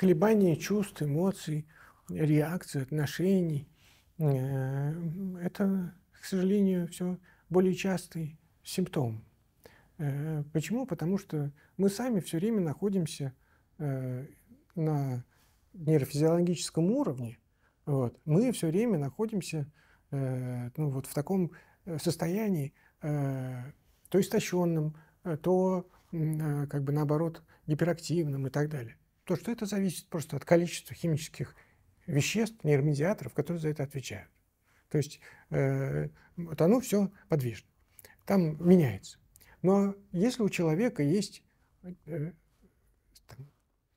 колебания чувств, эмоций, реакций, отношений. Э, это, к сожалению, все более частый симптом. Э, почему? Потому что мы сами все время находимся э, на нейрофизиологическом уровне. Вот. Мы все время находимся ну, вот в таком состоянии, то истощенным, то как бы наоборот гиперактивным и так далее то что это зависит просто от количества химических веществ, нейромедиаторов, которые за это отвечают. То есть э, вот оно все подвижно, там меняется. Но если у человека есть э,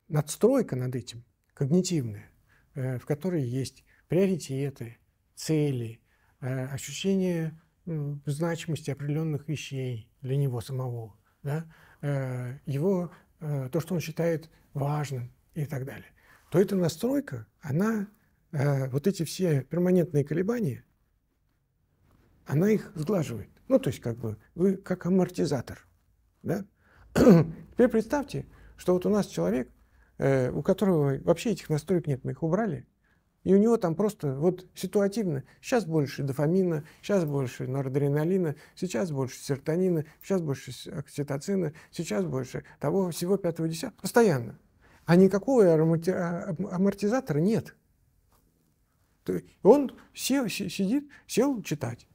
надстройка над этим, когнитивная, э, в которой есть приоритеты, цели, э, ощущение э, значимости определенных вещей для него самого, да, э, его Э, то, что он считает важным и так далее, то эта настройка, она, э, вот эти все перманентные колебания, она их сглаживает. Ну, то есть, как бы, вы как амортизатор. Да? Теперь представьте, что вот у нас человек, э, у которого вообще этих настроек нет, мы их убрали – и у него там просто вот ситуативно, сейчас больше дофамина, сейчас больше норадреналина, сейчас больше серотонина, сейчас больше окситоцина, сейчас больше того всего пятого десятка постоянно. А никакого а, амортизатора нет. Он сел, сидит, сел читать.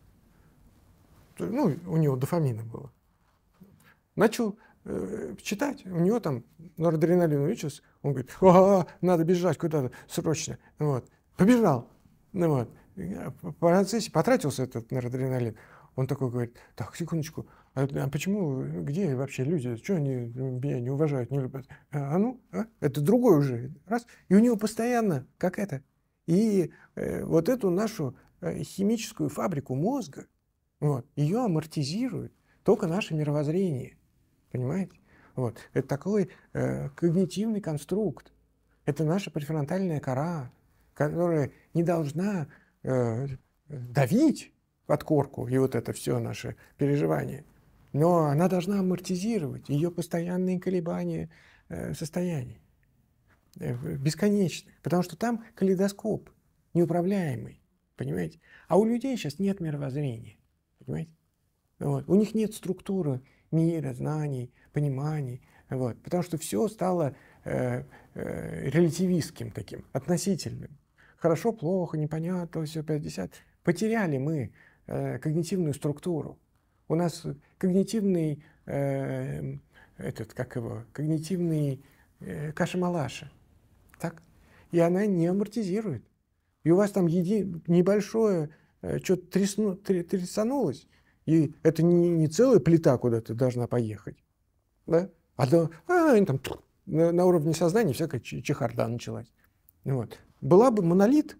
Ну, у него дофамина было. Начал э, читать, у него там норадреналин увеличился, он говорит, надо бежать куда-то срочно. Вот побежал. Ну вот, в процессе потратился этот норадреналин. Он такой говорит, так, секундочку, а, а почему, где вообще люди, что они меня не уважают, не любят? А, а ну, а? это другой уже, раз. И у него постоянно, как это, и э, вот эту нашу э, химическую фабрику мозга, вот, ее амортизирует только наше мировоззрение, понимаете? Вот, это такой э, когнитивный конструкт, это наша префронтальная кора, которая не должна э, давить корку и вот это все наше переживание. Но она должна амортизировать ее постоянные колебания э, состояний э, бесконечных, потому что там калейдоскоп неуправляемый, понимаете? А у людей сейчас нет мировоззрения, понимаете? Вот. У них нет структуры мира, знаний, пониманий, вот, потому что все стало э, э, релятивистским таким, относительным хорошо, плохо, непонятно, все 50. Потеряли мы э, когнитивную структуру. У нас когнитивный, э, этот, как его, когнитивный э, каша-малаша. Так? И она не амортизирует. И у вас там еди... небольшое э, что-то трясну... трясанулось, и это не, не целая плита куда-то должна поехать. Да? А, то, а, там на, на уровне сознания всякая чехарда началась. Вот. Была бы монолит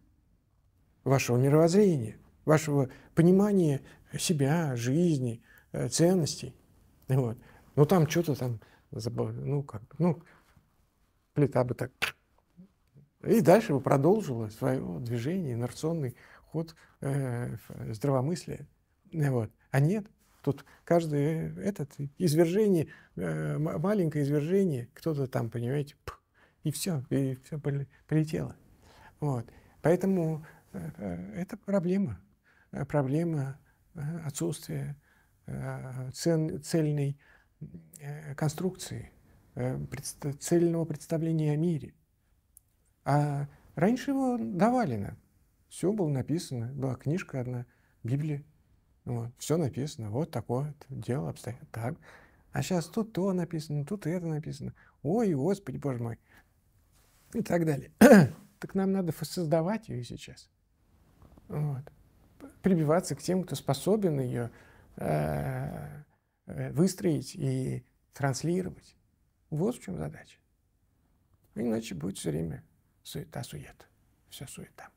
вашего мировоззрения, вашего понимания себя, жизни, э, ценностей. Вот. Ну там что-то там забыл, ну как, ну плита бы так. И дальше бы продолжила свое движение, инерционный ход э, здравомыслия. Вот. А нет, тут каждое э, этот извержение, э, маленькое извержение, кто-то там, понимаете, пх, и все, и все полетело. Вот. Поэтому э, э, это проблема. Э, проблема отсутствия цельной конструкции, цельного представления о мире. А раньше его давали нам. Все было написано. Была книжка одна, Библия. Вот, все написано. Вот такое дело обстоит так. А сейчас тут то написано, тут это написано. Ой, Господи, Боже мой и так далее. так нам надо создавать ее сейчас. Вот. Прибиваться к тем, кто способен ее э, э, выстроить и транслировать. Вот в чем задача. Иначе будет все время суета-сует. Все суета.